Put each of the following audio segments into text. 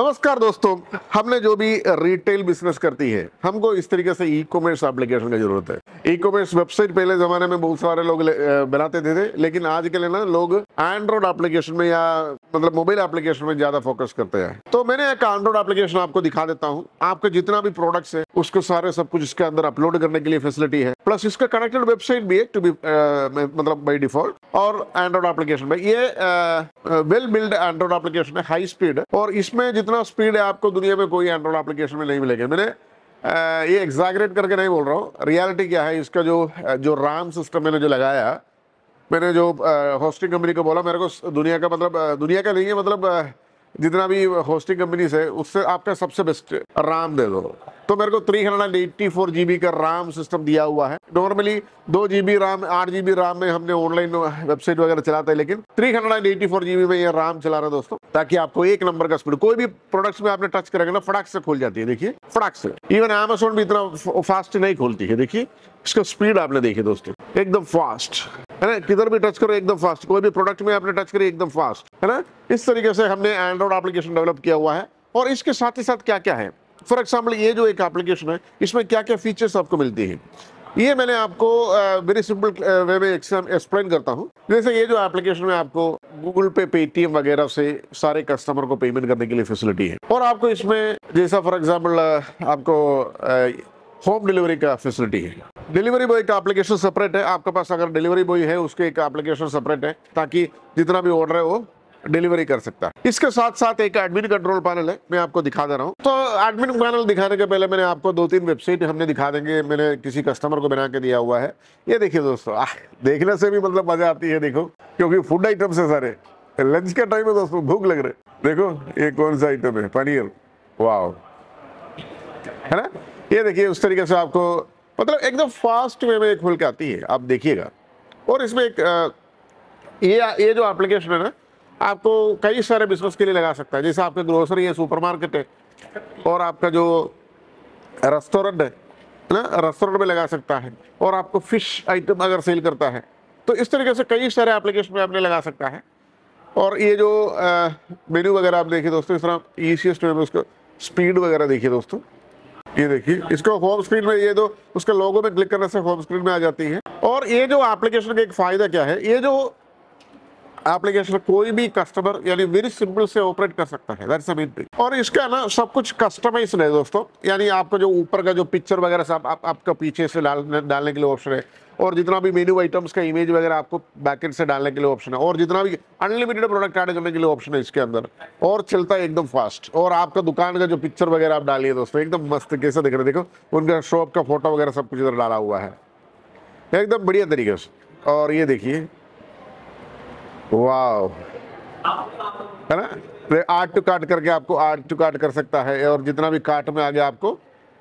नमस्कार दोस्तों हमने जो भी रिटेल बिजनेस करती है हमको इस तरीके से ई कॉमर्स एप्लीकेशन की जरूरत है ई कॉमर्स वेबसाइट पहले जमाने में बहुत सारे लोग बनाते थे, थे लेकिन आज के लिए ना लोग एंड्रॉइड एप्लीकेशन में या मतलब मोबाइल एप्लीकेशन में ज्यादा फोकस करते हैं तो मैंने एक एंड्रॉइड एप्लीकेशन आपको दिखा देता हूँ आपके जितना भी प्रोडक्ट्स है उसको सारे सब कुछ इसके अंदर अपलोड करने के लिए फैसिलिटी है प्लस इसका कनेक्टेड वेबसाइट भी है टू बी मतलब बाई डिफॉल्ट और एंड्रॉइड एप्लीकेशन में ये वेल बिल्ड एंड्रॉइड एप्लीकेशन है हाई स्पीड और इसमें जितना इतना स्पीड है आपको दुनिया में कोई एंड्रॉइड एप्लीकेशन में नहीं मिलेगा मैंने ये एग्जैगरेट करके नहीं बोल रहा हूँ रियलिटी क्या है इसका जो जो राम सिस्टम मैंने जो लगाया मैंने जो होस्टिंग कंपनी को बोला मेरे को दुनिया का मतलब दुनिया का नहीं है मतलब जितना भी होस्टिंग कंपनीज है उससे आपका सबसे बेस्ट राम दे दो तो मेरे को three hundred and eighty four G B का राम सिस्टम दिया हुआ है नॉर्मली दो जी बी राम आठ जी बी राम में हमने ऑनलाइन वेबसाइट वगैरह चलाता है लेकिन three hundred and eighty four G B में ये राम चला रहा है दोस्तों ताकि आपको एक नंबर का स्पीड कोई भी प्रोडक्ट्स में आपने टच करेंगे ना फटाक से खोल जाती है देखिए फटाक से इवन एमेजोन भी इतना फास्ट नहीं खोलती है देखिए इसका स्पीड आपने देखी दोस्तों एकदम फास्ट है ना किधर भी टच करो एकदम फास्ट कोई भी प्रोडक्ट में आपने टच करी एकदम फास्ट है ना इस तरीके से हमने एंड्रॉइड एप्लीकेशन डेवलप किया हुआ है और इसके साथ ही साथ क्या क्या है फॉर एग्जाम्पल ये जो एक एप्लीकेशन है इसमें क्या क्या फीचर्स आपको मिलती है ये मैंने आपको वेरी सिंपल वे में एक्सप्लेन करता हूँ जैसे ये जो एप्लीकेशन में आपको गूगल पे पेटीएम वगैरह से सारे कस्टमर को पेमेंट करने के लिए फैसिलिटी है और आपको इसमें जैसा फॉर एग्जाम्पल आपको होम डिलीवरी का फैसिलिटी है डिलीवरी बॉय का एप्लीकेशन सेपरेट है आपके पास अगर डिलीवरी बॉय है उसके एक एप्लीकेशन सेपरेट है ताकि जितना भी ऑर्डर है वो डिलीवरी कर सकता है इसके साथ साथ एक एडमिन कंट्रोल पैनल है मैं आपको दिखा दे रहा हूँ तो एडमिन पैनल दिखाने के पहले मैंने आपको दो तीन वेबसाइट हमने दिखा देंगे मैंने किसी कस्टमर को बना के दिया हुआ है ये देखिए दोस्तों आ, देखने से भी मतलब मजा आती है देखो क्योंकि फूड आइटम्स है सारे लंच का टाइम है दोस्तों भूख लग रही देखो ये कौन सा आइटम है पनीर वाह है ना ये देखिए उस तरीके से आपको मतलब एकदम फास्ट वे में खुल के आती है आप देखिएगा और इसमें एक ये ये जो एप्लीकेशन है ना आपको कई सारे बिजनेस के लिए लगा सकता है जैसे आपके ग्रोसरी है सुपरमार्केट है और आपका जो रेस्टोरेंट है ना रेस्टोरेंट में लगा सकता है और आपको फिश आइटम अगर सेल करता है तो इस तरीके से कई सारे एप्लीकेशन में आपने लगा सकता है और ये जो मेन्यू वगैरह आप देखिए दोस्तों इस तरह ई सी में उसको स्पीड वगैरह देखिए दोस्तों ये देखिए इसको होम स्क्रीन में ये जो उसके लोगों में क्लिक करने से होम स्क्रीन में आ जाती है और ये जो एप्लीकेशन का एक फ़ायदा क्या है ये जो एप्लीकेशन कोई भी कस्टमर यानी वेरी सिंपल से ऑपरेट कर सकता है दैट्स मेन थिंग और इसका ना सब कुछ कस्टमाइज है दोस्तों यानी आपका जो ऊपर का जो पिक्चर वगैरह सब आप, आपका पीछे से डाल, डालने के लिए ऑप्शन है और जितना भी मेन्यू आइटम्स का इमेज वगैरह आपको बैकेट से डालने के लिए ऑप्शन है और जितना भी अनलिमिटेड प्रोडक्ट ऐड करने के लिए ऑप्शन है इसके अंदर और चलता है एकदम फास्ट और आपका दुकान का जो पिक्चर वगैरह आप डालिए दोस्तों एकदम मस्त कैसे दिख रहे देखो उनका शॉप का फोटो वगैरह सब कुछ इधर डाला हुआ है एकदम बढ़िया तरीके से और ये देखिए वाओ है ना तो आठ टू काट करके आपको आठ टू कार्ड कर सकता है और जितना भी कार्ट में आ गया आपको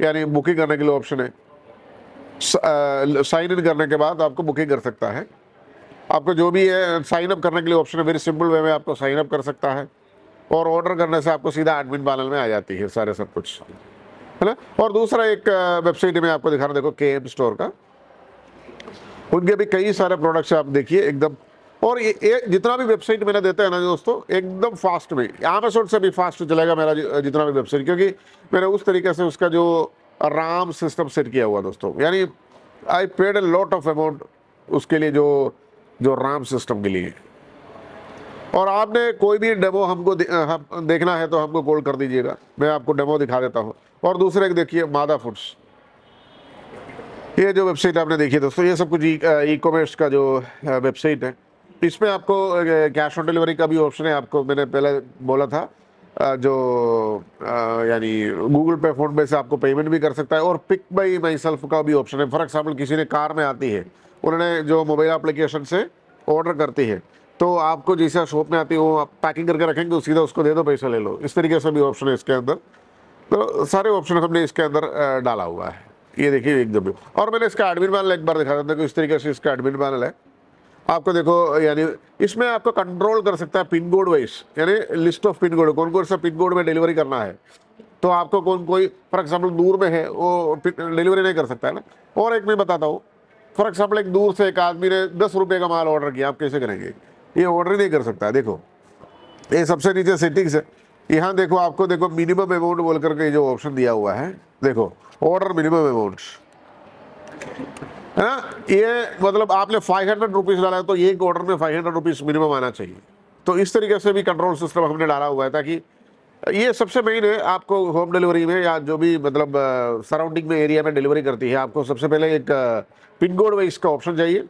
यानी बुकिंग करने के लिए ऑप्शन है साइन इन करने के बाद आपको बुकिंग कर सकता है आपको जो भी है साइन अप करने के लिए ऑप्शन है वेरी सिंपल वे में आपको साइन अप कर सकता है और ऑर्डर करने से आपको सीधा एडमिन पैनल में आ जाती है सारे सब कुछ है ना और दूसरा एक वेबसाइट में आपको दिखा रहा हूँ देखो के एम स्टोर का उनके भी कई सारे प्रोडक्ट्स आप देखिए एकदम और ये, ये जितना भी वेबसाइट मैंने देता है ना दोस्तों एकदम फास्ट में अमेजोन से भी फास्ट चलेगा मेरा जितना भी वेबसाइट क्योंकि मैंने उस तरीके से उसका जो राम सिस्टम सेट किया हुआ दोस्तों यानी I paid a lot of amount उसके लिए जो जो राम सिस्टम के लिए और आपने कोई भी डेमो हमको दे, हम, देखना है तो हमको कॉल कर दीजिएगा मैं आपको डेमो दिखा देता हूँ और दूसरे एक देखिए मादा फूड्स ये जो वेबसाइट आपने देखी है दोस्तों ये सब कुछ ई e, कॉमर्स का जो वेबसाइट uh, है इसमें आपको कैश ऑन डिलीवरी का भी ऑप्शन है आपको मैंने पहले बोला था जो यानी गूगल पे फोन पे से आपको पेमेंट भी कर सकता है और पिक बाई माई सेल्फ का भी ऑप्शन है फॉर एग्जाम्पल किसी ने कार में आती है उन्होंने जो मोबाइल एप्लीकेशन से ऑर्डर करती है तो आपको जैसा शॉप में आती है वो आप पैकिंग करके रखेंगे तो सीधा उसको दे दो पैसा ले लो इस तरीके से भी ऑप्शन है इसके अंदर तो सारे ऑप्शन हमने इसके अंदर डाला हुआ है ये देखिए एकदम और मैंने इसका एडमिन पैनल एक बार दिखा देता हूँ इस तरीके से इसका एडमिन पैनल है आपको देखो यानी इसमें आपको कंट्रोल कर सकता है पिन कोड वाइज यानी लिस्ट ऑफ पिन कोड कौन कौन सा पिन कोड में डिलीवरी करना है तो आपको कौन कोई फॉर एग्जाम्पल दूर में है वो डिलीवरी नहीं कर सकता है ना और एक मैं बताता हूँ फॉर एग्जाम्पल एक दूर से एक आदमी ने दस रुपये का माल ऑर्डर किया आप कैसे करेंगे ये ऑर्डर नहीं कर सकता देखो ये सबसे नीचे सेटिंग्स है यहाँ देखो आपको देखो मिनिमम अमाउंट बोल करके जो ऑप्शन दिया हुआ है देखो ऑर्डर मिनिमम अमाउंट है हाँ, ना ये मतलब आपने फाइव हंड्रेड रुपीज़ डाला तो एक ऑर्डर में फाइव हंड्रेड रुपीज़ मिनिमम आना चाहिए तो इस तरीके से भी कंट्रोल सिस्टम हमने डाला हुआ है ताकि ये सबसे मेन है आपको होम डिलीवरी में या जो भी मतलब सराउंडिंग में एरिया में डिलीवरी करती है आपको सबसे पहले एक पिन कोड वाइज का ऑप्शन चाहिए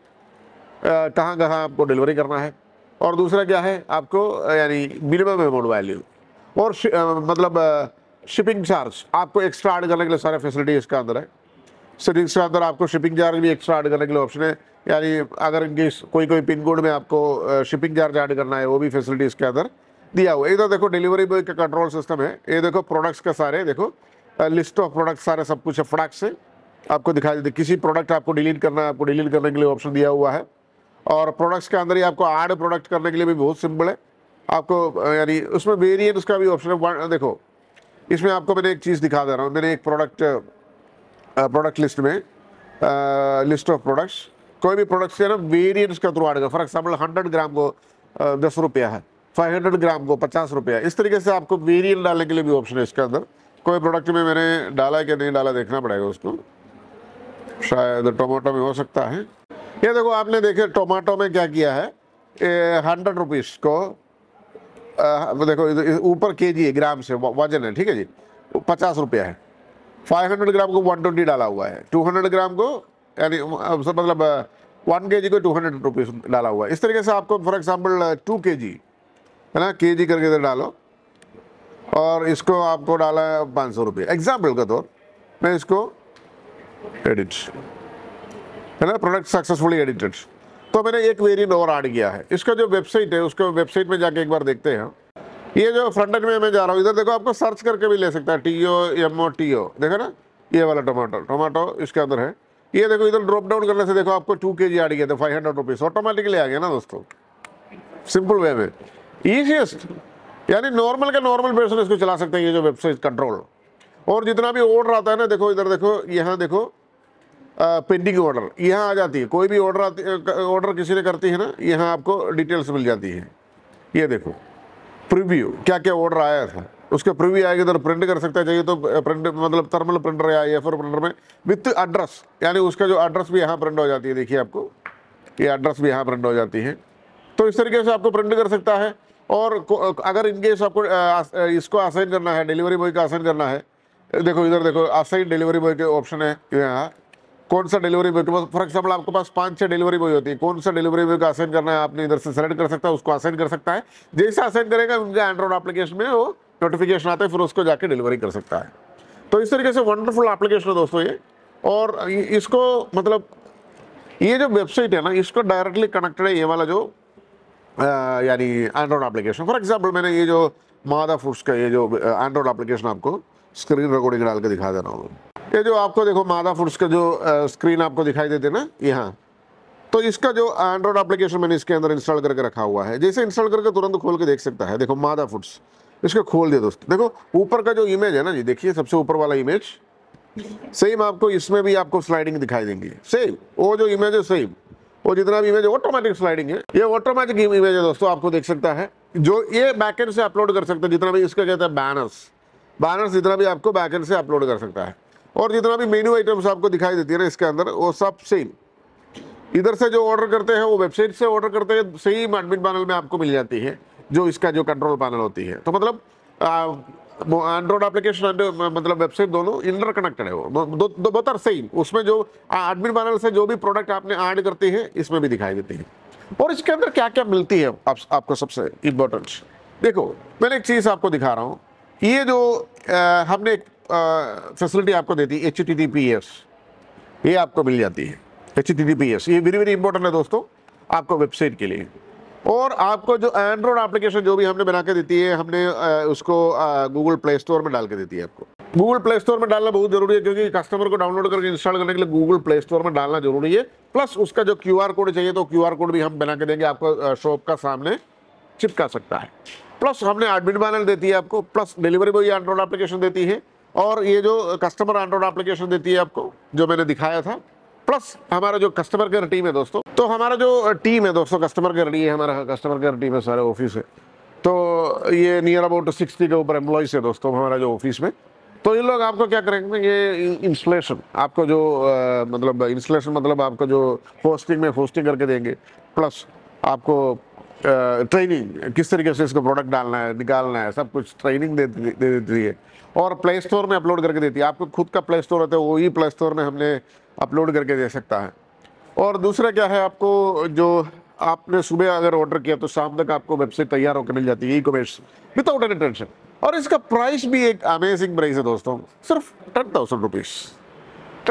कहाँ कहाँ आपको डिलीवरी करना है और दूसरा क्या है आपको यानी मिनिमम अमाउंट वैल्यू और शि, आ, मतलब शिपिंग चार्ज आपको एक्स्ट्रा ऐड करने के लिए सारे फैसिलिटी इसके अंदर है सिर्फ के अंदर आपको शिपिंग चार्ज भी एक्स्ट्रा ऐड करने के लिए ऑप्शन है यानी अगर इनके कोई कोई पिन कोड में आपको शिपिंग चार्ज ऐड करना है वो भी फैसिलिटी इसके अंदर दिया हुआ है इधर देखो डिलीवरी बॉय का कंट्रोल सिस्टम है ये देखो प्रोडक्ट्स का सारे देखो लिस्ट ऑफ प्रोडक्ट्स सारे सब कुछ है फटाक से आपको दिखा देते किसी प्रोडक्ट आपको डिलीट करना है आपको डिलीट करने के लिए ऑप्शन दिया हुआ है और प्रोडक्ट्स के अंदर ही आपको ऐड प्रोडक्ट करने के लिए भी बहुत सिंपल है आपको यानी उसमें वेरिएंट उसका भी ऑप्शन है देखो इसमें आपको मैंने एक चीज़ दिखा दे रहा हूँ मैंने एक प्रोडक्ट प्रोडक्ट uh, लिस्ट में लिस्ट ऑफ प्रोडक्ट्स कोई भी प्रोडक्ट्स है ना वेरियंट्स के थ्रू आएगा फॉर एग्जाम्पल हंड्रेड ग्राम को uh, दस रुपया है फाइव हंड्रेड ग्राम को पचास रुपया इस तरीके से आपको वेरियंट डालने के लिए भी ऑप्शन है इसके अंदर कोई प्रोडक्ट में मैंने डाला है कि नहीं डाला देखना पड़ेगा उसको शायद टोमेटो में हो सकता है ये देखो आपने देखे टोमेटो में क्या किया है हंड्रेड रुपीज़ को आ, uh, देखो ऊपर के जी ग्राम से वजन है ठीक है जी पचास रुपया है 500 ग्राम को 120 डाला हुआ है 200 ग्राम को यानी मतलब वन के जी को टू हंड्रेड रुपीज़ डाला हुआ है इस तरीके से आपको फॉर एग्जांपल टू के जी है ना के जी करके इधर डालो और इसको आपको डाला है पाँच सौ रुपये एग्जाम्पल का तौर मैं इसको एडिट है ना प्रोडक्ट सक्सेसफुली एडिटेड तो मैंने एक वेरिएंट और ऐड किया है इसका जो वेबसाइट है उसको वेबसाइट में जाके एक बार देखते हैं ये जो फ्रंट एंड में मैं जा रहा हूँ इधर देखो आपको सर्च करके भी ले सकता है T O M O T O देखो ना ये वाला टमाटो टमाटो इसके अंदर है ये देखो इधर ड्रॉप डाउन करने से देखो आपको टू के जी आ गया था फाइव हंड्रेड रुपीज़ ऑटोमेटिकली आ गया ना दोस्तों सिंपल वे में ईजीएस्ट यानी नॉर्मल का नॉर्मल पर्सन इसको चला सकते हैं ये जो वेबसाइट कंट्रोल और जितना भी ऑर्डर आता है ना देखो इधर देखो यहाँ देखो पेंडिंग ऑर्डर यहाँ आ जाती है कोई भी ऑर्डर आती ऑर्डर किसी ने करती है ना यहाँ आपको डिटेल्स मिल जाती है ये देखो प्रीव्यू क्या क्या ऑर्डर आया था उसके प्रीव्यू आएगा तो प्रिंट कर सकता चाहिए तो प्रिंट मतलब थर्मल प्रिंटर या एफर प्रिंटर में विथ एड्रेस यानी उसका जो एड्रेस भी यहाँ प्रिंट हो जाती है देखिए आपको ये एड्रेस भी यहाँ प्रिंट हो जाती है तो इस तरीके से आपको प्रिंट कर सकता है और अगर इनकेस आपको इसको असाइन करना है डिलीवरी बॉय का असाइन करना है देखो इधर देखो असाइन डिलीवरी बॉय के ऑप्शन है यहाँ कौन सा डिलीवरी बॉय फॉर एग्जाम्पल आपके पास पांच छह डिलीवरी बॉय होती है कौन सा डिलीवरी बॉय को असाइन करना है आपने इधर से सेलेक्ट कर सकता है उसको असाइन कर सकता है जैसे असाइन करेगा उनके एंड्रॉइड एप्लीकेशन में वो नोटिफिकेशन आता है फिर उसको जाके डिलीवरी कर सकता है तो इस तरीके से वंडरफुल एप्लीकेशन है दोस्तों ये और इसको मतलब ये जो वेबसाइट है ना इसको डायरेक्टली कनेक्टेड है ये वाला जो यानी एंड्रॉइड एप्लीकेशन फॉर एग्जाम्पल मैंने ये जो मादा फूड्स का ये जो एंड्रॉइड एप्लीकेशन आपको स्क्रीन रिकॉर्डिंग डाल के दिखा दे रहा हूँ ये जो आपको देखो मादा फूड्स का जो स्क्रीन आपको दिखाई देते ना यहाँ तो इसका जो एंड्रॉयड एप्लीकेशन मैंने इसके अंदर इंस्टॉल करके रखा हुआ है जैसे इंस्टॉल करके तुरंत खोल के देख सकता है देखो मादा फूड्स इसको खोल दे दोस्तों देखो ऊपर का जो इमेज है ना जी देखिए सबसे ऊपर वाला इमेज सेम आपको इसमें भी आपको स्लाइडिंग दिखाई देंगी सेम वो जो इमेज है सेम वो जितना भी इमेज है ऑटोमेटिक स्लाइडिंग है ये ऑटोमेटिक इमेज है दोस्तों आपको देख सकता है जो ये बैकेंड से अपलोड कर सकते हैं जितना भी इसका कहता है बैनर्स बैनर्स जितना भी आपको बैकेंड से अपलोड कर सकता है और जितना भी मेन्यू आइटम्स आपको दिखाई देती है ना इसके अंदर वो सब सेम इधर से जो ऑर्डर करते हैं वो वेबसाइट से ऑर्डर करते हैं सेम एडमिट पैनल में आपको मिल जाती है जो इसका जो कंट्रोल पैनल होती है तो मतलब एंड्रॉयड एप्लीकेशन एंड मतलब वेबसाइट दोनों इंटर कनेक्टेड है वो दो, बतर सेम उसमें जो एडमिट पैनल से जो भी प्रोडक्ट आपने ऐड करती है इसमें भी दिखाई देती है और इसके अंदर क्या क्या मिलती है आप, आपको सबसे इम्पोर्टेंट देखो मैंने एक चीज़ आपको दिखा रहा हूँ ये जो आ, हमने फैसिलिटी आपको देती है H T T P S ये आपको मिल जाती है H T T P S ये वेरी वेरी इंपॉर्टेंट है दोस्तों आपको वेबसाइट के लिए और आपको जो एंड्रॉयड एप्लीकेशन जो भी हमने बना के देती है हमने उसको गूगल प्ले स्टोर में डाल के देती है आपको गूगल प्ले स्टोर में डालना बहुत जरूरी है क्योंकि कस्टमर को डाउनलोड करके इंस्टॉल करने के लिए गूगल प्ले स्टोर में डालना जरूरी है प्लस उसका जो क्यू कोड चाहिए तो क्यू कोड भी हम बना के देंगे आपको शॉप का सामने चिपका सकता है प्लस हमने एडमिट बैनर देती है आपको plus delivery boy android application देती है और ये जो कस्टमर एंड्रॉइड एप्लीकेशन देती है आपको जो मैंने दिखाया था प्लस हमारा जो कस्टमर केयर टीम है दोस्तों तो हमारा जो टीम है दोस्तों कस्टमर केयर नहीं है हमारा कस्टमर केयर टीम है सारे ऑफिस है तो ये नियर अबाउट सिक्सटी के ऊपर एम्प्लॉयज़ है दोस्तों हमारा जो ऑफिस में तो ये लोग आपको क्या करेंगे ये इंस्टॉलेशन आपको जो आ, मतलब इंस्टॉलेशन मतलब आपको जो होस्टिंग में होस्टिंग करके देंगे प्लस आपको ट्रेनिंग किस तरीके से इसको प्रोडक्ट डालना है निकालना है सब कुछ ट्रेनिंग दे देती है और प्ले स्टोर में अपलोड करके देती है आपको खुद का प्ले स्टोर होता है वो ही प्ले स्टोर में हमने अपलोड करके दे सकता है और दूसरा क्या है आपको जो आपने सुबह अगर ऑर्डर किया तो शाम तक आपको वेबसाइट तैयार होकर मिल जाती है e commerce without any tension और इसका प्राइस भी एक अमेजिंग प्राइस है दोस्तों सिर्फ ten thousand rupees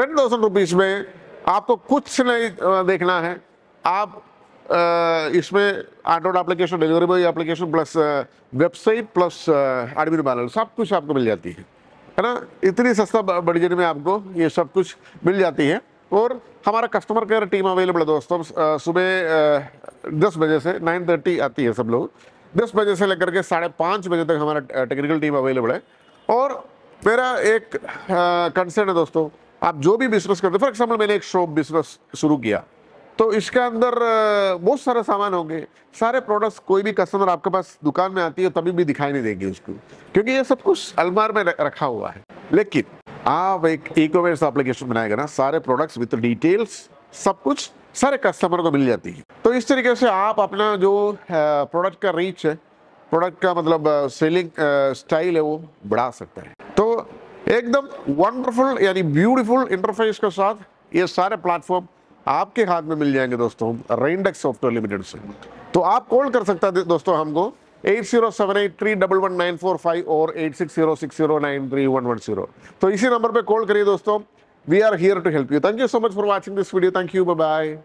ten thousand rupees में आपको कुछ नहीं देखना है आप इसमें android application boy application plus website plus admin panel सब कुछ आपको मिल जाती है है ना इतनी सस्ता बजट में आपको ये सब कुछ मिल जाती है और हमारा कस्टमर केयर टीम अवेलेबल है दोस्तों सुबह दस बजे से नाइन थर्टी आती है सब लोग दस बजे से लेकर के साढ़े पाँच बजे तक हमारा टेक्निकल टीम अवेलेबल है और मेरा एक कंसर्न है दोस्तों आप जो भी बिजनेस करते फॉर एग्जाम्पल मैंने एक शॉप बिजनेस शुरू किया तो इसके अंदर बहुत सारे सामान होंगे सारे प्रोडक्ट्स कोई भी कस्टमर आपके पास दुकान में आती है तभी भी दिखाई नहीं देगी उसको क्योंकि ये सब कुछ अलमार में रखा हुआ है लेकिन आप एक इकोमेस एप्लीकेशन बनाएगा ना सारे प्रोडक्ट्स विथ डिटेल्स सब कुछ सारे कस्टमर को मिल जाती है तो इस तरीके से आप अपना जो प्रोडक्ट का रीच है प्रोडक्ट का मतलब सेलिंग स्टाइल है वो बढ़ा सकता है तो एकदम वंडरफुल यानी ब्यूटीफुल इंटरफेस के साथ ये सारे प्लेटफॉर्म आपके हाथ में मिल जाएंगे दोस्तों रेनडेक्स सॉफ्टवेयर लिमिटेड से तो आप कॉल कर सकता है दोस्तों हमको eight zero seven eight three double one nine four five और eight six zero six zero nine three one one zero तो इसी नंबर पे कॉल करिए दोस्तों we are here to help you thank you so much for watching this video thank you bye